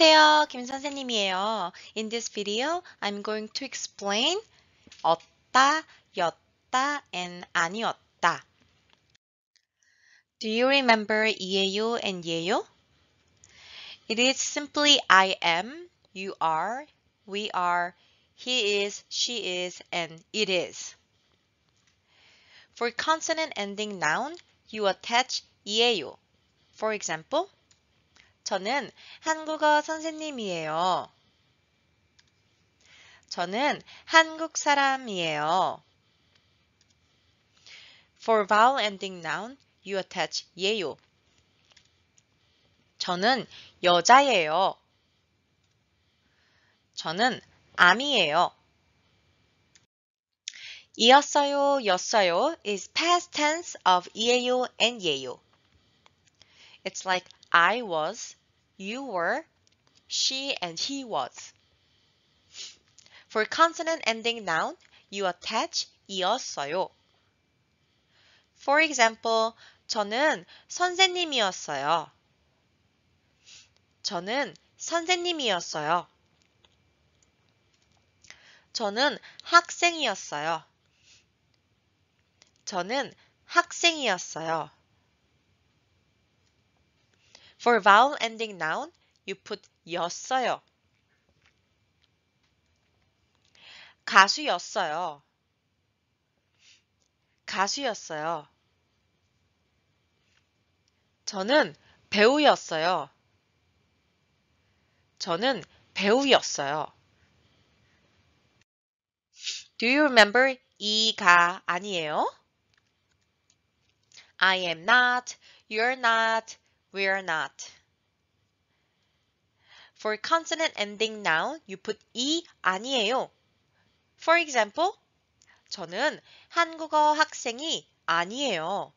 안녕하세요. 김 선생님이에요. In this video, I'm going to explain 었다, 였다, and 아니었다. Do you remember 이에요 and 예요? It is simply I am, you are, we are, he is, she is, and it is. For consonant ending noun, you attach 이에요. For example, 저는 한국어 선생님이에요. 저는 한국 사람이에요. For vowel ending noun, you attach 예요. 저는 여자예요. 저는 암이에요. 이었어요, 였어요 is past tense of 이에요 and 예요. It's like I was, you were, she and he was. For consonant ending noun, you attach 이었어요. For example, 저는 선생님이었어요. 저는 선생님이었어요. 저는 학생이었어요. 저는 학생이었어요. For vowel ending noun, you put 였어요. 가수였어요. 가수였어요. 저는 배우였어요. 저는 배우였어요. Do you remember 이가 아니에요? I am not, you're not, We're not. For consonant ending noun, you put 이 아니에요. For example, 저는 한국어 학생이 아니에요.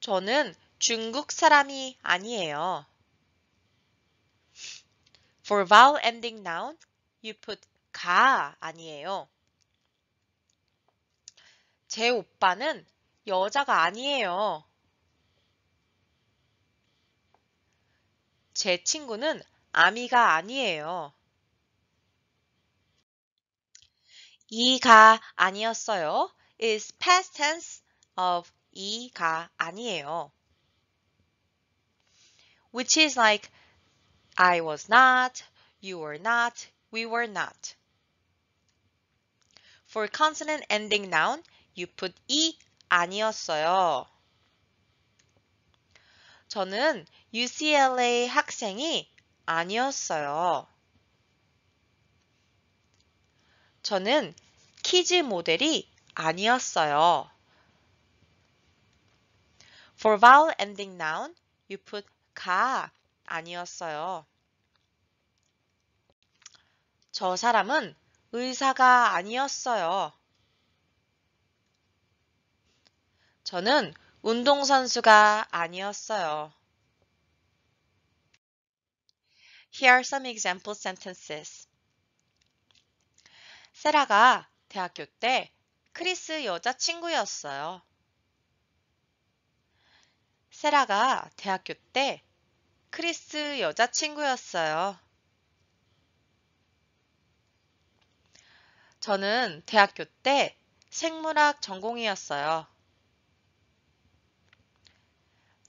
저는 중국 사람이 아니에요. For vowel ending noun, you put 가 아니에요. 제 오빠는 여자가 아니에요. 제 친구는 아미가 아니에요. 이가 아니었어요. is past tense of 이가 아니에요. which is like I was not, you were not, we were not. For consonant ending noun, you put 이 아니었어요. 저는 UCLA 학생이 아니었어요. 저는 키즈 모델이 아니었어요. For vowel ending noun, you put 가 아니었어요. 저 사람은 의사가 아니었어요. 저는 운동선수가 아니었어요. Here are some example sentences. 세라가 대학교 때 크리스 여자친구였어요. 세라가 대학교 때 크리스 여자친구였어요. 저는 대학교 때 생물학 전공이었어요.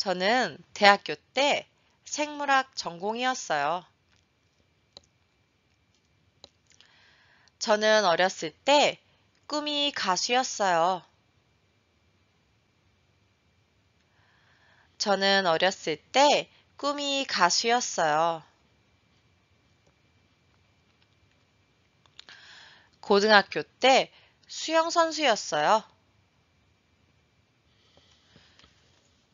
저는 대학교 때 생물학 전공이었어요. 저는 어렸을 때 꿈이 가수였어요. 저는 어렸을 때 꿈이 가수였어요. 고등학교 때 수영선수였어요.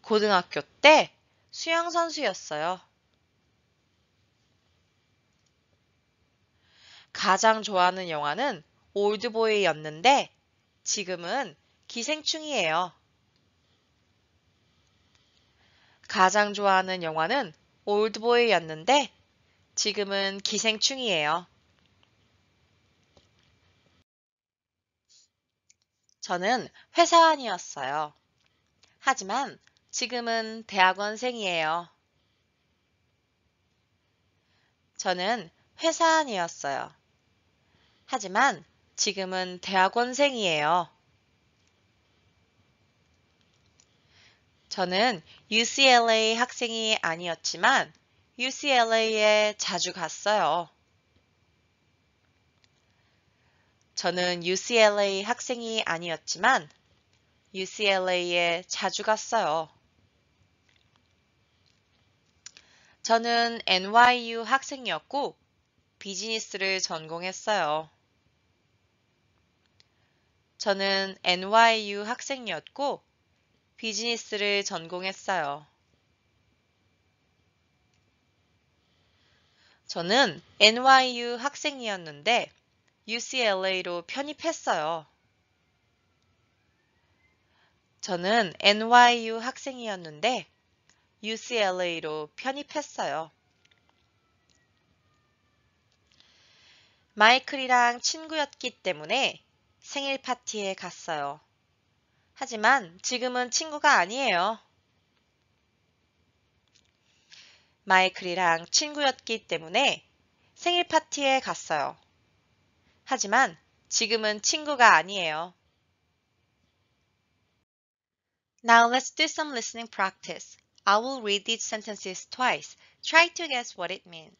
고등학교 때 수영선수였어요. 가장 좋아하는 영화는 올드보이였는데 지금은 기생충이에요. 가장 좋아하는 영화는 올드보이였는데 지금은 기생충이에요. 저는 회사원이었어요. 하지만 지금은 대학원생이에요. 저는 회사 안이었어요. 하지만 지금은 대학원생이에요. 저는 UCLA 학생이 아니었지만 UCLA에 자주 갔어요. 저는 UCLA 학생이 아니었지만 UCLA에 자주 갔어요. 저는 NYU 학생이었고 비즈니스를 전공했어요. 저는 NYU 학생이었고 비즈니스를 전공했어요. 저는 NYU 학생이었는데 UCLA로 편입했어요. 저는 NYU 학생이었는데 UCLA로 편입했어요. 마이클이랑 친구였기 때문에 생일 파티에 갔어요. 하지만 지금은 친구가 아니에요. 마이클이랑 친구였기 때문에 생일 파티에 갔어요. 하지만 지금은 친구가 아니에요. Now let's do some listening practice. I will read these sentences twice. Try to guess what it means.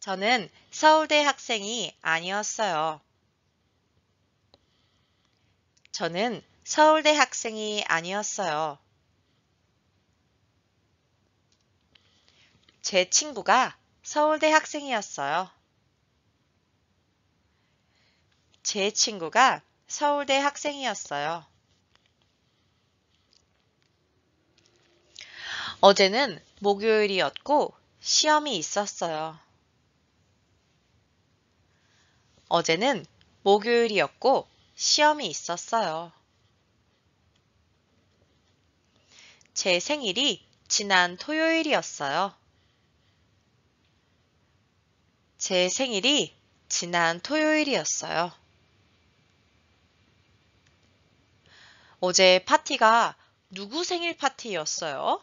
저는 서울대 학생이 아니었어요. 저는 서울대 학생이 아니었어요. 제 친구가 서울대 학생이었어요. 제 친구가 서울대 학생이었어요. 어제는 목요일이었고 시험이 있었어요. 어제는 목요일이었고 시험이 있었어요. 제 생일이 지난 토요일이었어요. 제 생일이 지난 토요일이었어요. 어제 파티가 누구 생일 파티였어요?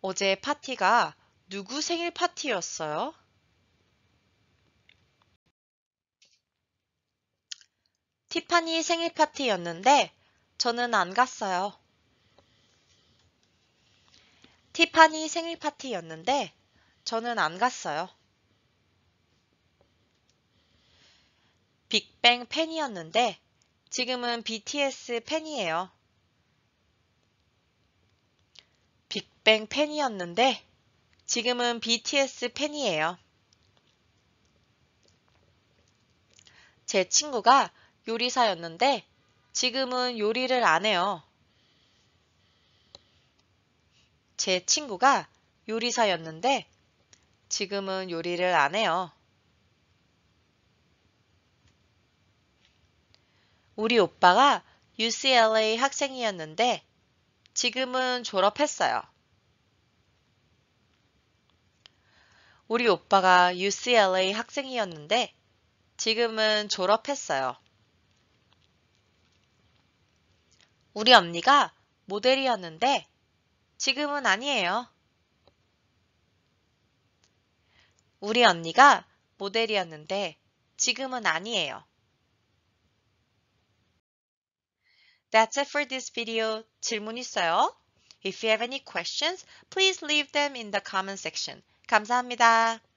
어제 파티가 누구 생일 파티였어요? 티파니 생일 파티였는데 저는 안 갔어요. 티파니 생일 파티였는데 저는 안 갔어요. 빅뱅 팬이었는데 지금은 BTS 팬이에요. 빅뱅 팬이었는데 지금은 BTS 팬이에요. 제 친구가 요리사였는데 지금은 요리를 안 해요. 제 친구가 요리사였는데 지금은 요리를 안 해요. 우리 오빠가 UCLA 학생이었는데 지금은 졸업했어요. 우리 오빠가 UCLA 학생이었는데 지금은 졸업했어요. 우리 언니가 모델이었는데 지금은 아니에요. 우리 언니가 모델이었는데 지금은 아니에요. That's it for this video. 질문 있어요? If you have any questions, please leave them in the comment section. 감사합니다.